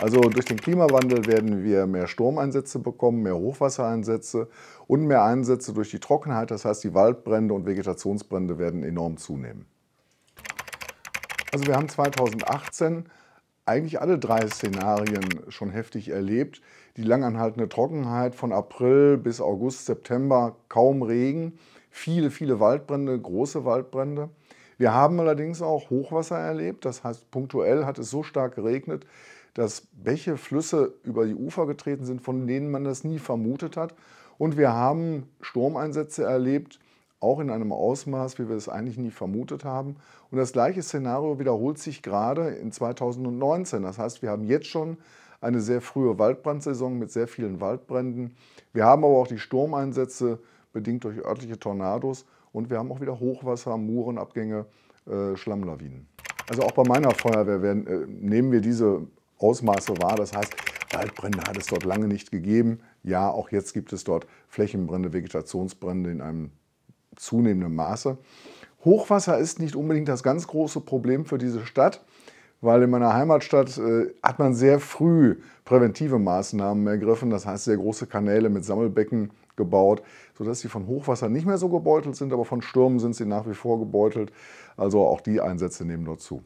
Also durch den Klimawandel werden wir mehr Sturmeinsätze bekommen, mehr Hochwassereinsätze und mehr Einsätze durch die Trockenheit. Das heißt, die Waldbrände und Vegetationsbrände werden enorm zunehmen. Also wir haben 2018 eigentlich alle drei Szenarien schon heftig erlebt. Die langanhaltende Trockenheit von April bis August, September, kaum Regen, viele, viele Waldbrände, große Waldbrände. Wir haben allerdings auch Hochwasser erlebt, das heißt punktuell hat es so stark geregnet, dass Bäche, Flüsse über die Ufer getreten sind, von denen man das nie vermutet hat. Und wir haben Sturmeinsätze erlebt, auch in einem Ausmaß, wie wir es eigentlich nie vermutet haben. Und das gleiche Szenario wiederholt sich gerade in 2019. Das heißt, wir haben jetzt schon eine sehr frühe Waldbrandsaison mit sehr vielen Waldbränden. Wir haben aber auch die Sturmeinsätze bedingt durch örtliche Tornados. Und wir haben auch wieder Hochwasser, Murenabgänge, äh, Schlammlawinen. Also auch bei meiner Feuerwehr werden, äh, nehmen wir diese Ausmaße wahr. Das heißt, Waldbrände hat es dort lange nicht gegeben. Ja, auch jetzt gibt es dort Flächenbrände, Vegetationsbrände in einem zunehmenden Maße. Hochwasser ist nicht unbedingt das ganz große Problem für diese Stadt weil in meiner Heimatstadt äh, hat man sehr früh präventive Maßnahmen ergriffen. Das heißt, sehr große Kanäle mit Sammelbecken gebaut, sodass sie von Hochwasser nicht mehr so gebeutelt sind, aber von Stürmen sind sie nach wie vor gebeutelt. Also auch die Einsätze nehmen dort zu.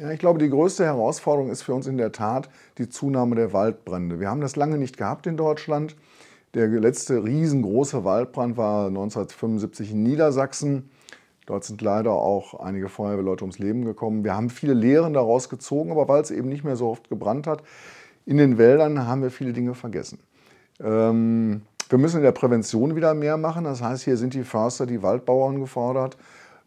Ja, ich glaube, die größte Herausforderung ist für uns in der Tat die Zunahme der Waldbrände. Wir haben das lange nicht gehabt in Deutschland. Der letzte riesengroße Waldbrand war 1975 in Niedersachsen. Dort sind leider auch einige Feuerwehrleute ums Leben gekommen. Wir haben viele Lehren daraus gezogen, aber weil es eben nicht mehr so oft gebrannt hat, in den Wäldern haben wir viele Dinge vergessen. Ähm, wir müssen in der Prävention wieder mehr machen. Das heißt, hier sind die Förster, die Waldbauern gefordert.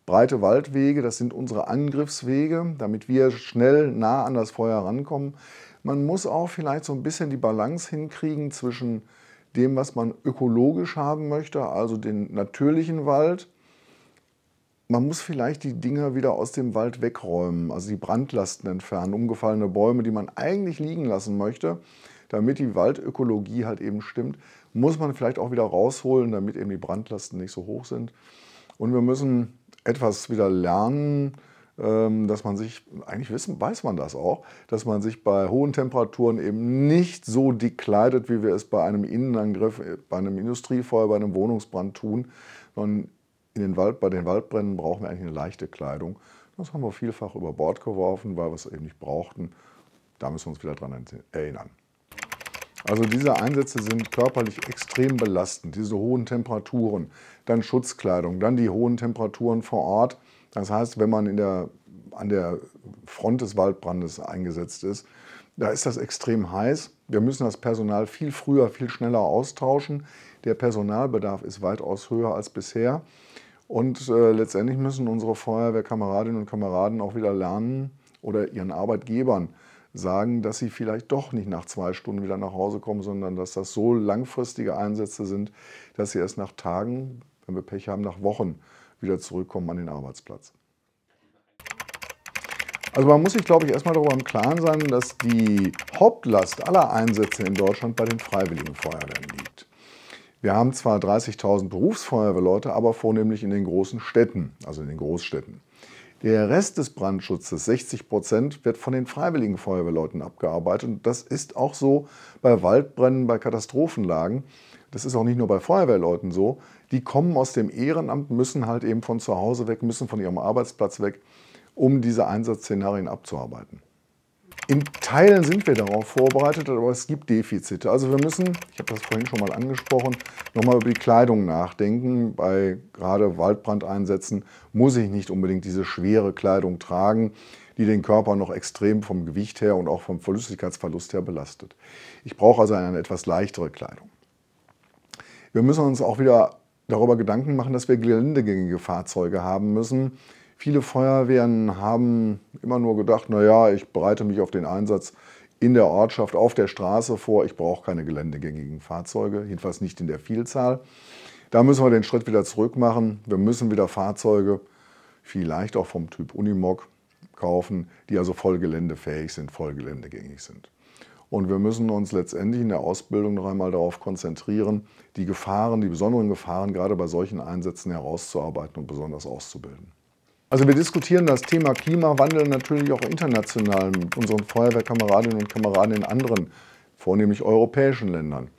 Breite Waldwege, das sind unsere Angriffswege, damit wir schnell nah an das Feuer rankommen. Man muss auch vielleicht so ein bisschen die Balance hinkriegen zwischen dem, was man ökologisch haben möchte, also den natürlichen Wald, man muss vielleicht die Dinge wieder aus dem Wald wegräumen, also die Brandlasten entfernen, umgefallene Bäume, die man eigentlich liegen lassen möchte, damit die Waldökologie halt eben stimmt, muss man vielleicht auch wieder rausholen, damit eben die Brandlasten nicht so hoch sind. Und wir müssen etwas wieder lernen, ähm, dass man sich, eigentlich wissen, weiß man das auch, dass man sich bei hohen Temperaturen eben nicht so dick kleidet, wie wir es bei einem Innenangriff, äh, bei einem Industriefeuer, bei einem Wohnungsbrand tun, sondern in den Wald, bei den Waldbränden brauchen wir eigentlich eine leichte Kleidung. Das haben wir vielfach über Bord geworfen, weil wir es eben nicht brauchten. Da müssen wir uns wieder dran erinnern. Also diese Einsätze sind körperlich extrem belastend, diese hohen Temperaturen, dann Schutzkleidung, dann die hohen Temperaturen vor Ort. Das heißt, wenn man der, an der Front des Waldbrandes eingesetzt ist, da ist das extrem heiß wir müssen das Personal viel früher, viel schneller austauschen. Der Personalbedarf ist weitaus höher als bisher. Und äh, letztendlich müssen unsere Feuerwehrkameradinnen und Kameraden auch wieder lernen oder ihren Arbeitgebern sagen, dass sie vielleicht doch nicht nach zwei Stunden wieder nach Hause kommen, sondern dass das so langfristige Einsätze sind, dass sie erst nach Tagen, wenn wir Pech haben, nach Wochen wieder zurückkommen an den Arbeitsplatz. Also man muss sich, glaube ich, erstmal darüber im Klaren sein, dass die Hauptlast aller Einsätze in Deutschland bei den freiwilligen Feuerwehren liegt. Wir haben zwar 30.000 Berufsfeuerwehrleute, aber vornehmlich in den großen Städten, also in den Großstädten. Der Rest des Brandschutzes, 60 Prozent, wird von den freiwilligen Feuerwehrleuten abgearbeitet. Und das ist auch so bei Waldbränden, bei Katastrophenlagen. Das ist auch nicht nur bei Feuerwehrleuten so. Die kommen aus dem Ehrenamt, müssen halt eben von zu Hause weg, müssen von ihrem Arbeitsplatz weg um diese Einsatzszenarien abzuarbeiten. In Teilen sind wir darauf vorbereitet, aber es gibt Defizite. Also wir müssen, ich habe das vorhin schon mal angesprochen, nochmal über die Kleidung nachdenken. Bei gerade Waldbrandeinsätzen muss ich nicht unbedingt diese schwere Kleidung tragen, die den Körper noch extrem vom Gewicht her und auch vom Flüssigkeitsverlust her belastet. Ich brauche also eine etwas leichtere Kleidung. Wir müssen uns auch wieder darüber Gedanken machen, dass wir geländegängige Fahrzeuge haben müssen, Viele Feuerwehren haben immer nur gedacht, naja, ich bereite mich auf den Einsatz in der Ortschaft, auf der Straße vor. Ich brauche keine geländegängigen Fahrzeuge, jedenfalls nicht in der Vielzahl. Da müssen wir den Schritt wieder zurück machen. Wir müssen wieder Fahrzeuge, vielleicht auch vom Typ Unimog, kaufen, die also voll geländefähig sind, voll geländegängig sind. Und wir müssen uns letztendlich in der Ausbildung noch einmal darauf konzentrieren, die Gefahren, die besonderen Gefahren gerade bei solchen Einsätzen herauszuarbeiten und besonders auszubilden. Also wir diskutieren das Thema Klimawandel natürlich auch international mit unseren Feuerwehrkameradinnen und Kameraden in anderen, vornehmlich europäischen Ländern.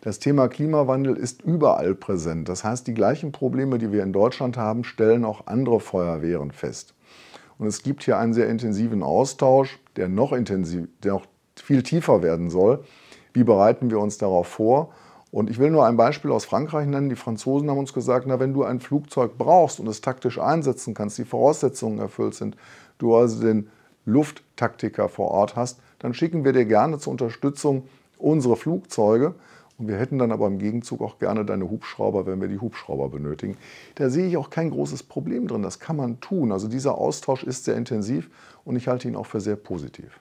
Das Thema Klimawandel ist überall präsent. Das heißt, die gleichen Probleme, die wir in Deutschland haben, stellen auch andere Feuerwehren fest. Und es gibt hier einen sehr intensiven Austausch, der noch, intensiv, der noch viel tiefer werden soll. Wie bereiten wir uns darauf vor? Und ich will nur ein Beispiel aus Frankreich nennen. Die Franzosen haben uns gesagt, na, wenn du ein Flugzeug brauchst und es taktisch einsetzen kannst, die Voraussetzungen erfüllt sind, du also den Lufttaktiker vor Ort hast, dann schicken wir dir gerne zur Unterstützung unsere Flugzeuge. Und wir hätten dann aber im Gegenzug auch gerne deine Hubschrauber, wenn wir die Hubschrauber benötigen. Da sehe ich auch kein großes Problem drin. Das kann man tun. Also dieser Austausch ist sehr intensiv und ich halte ihn auch für sehr positiv.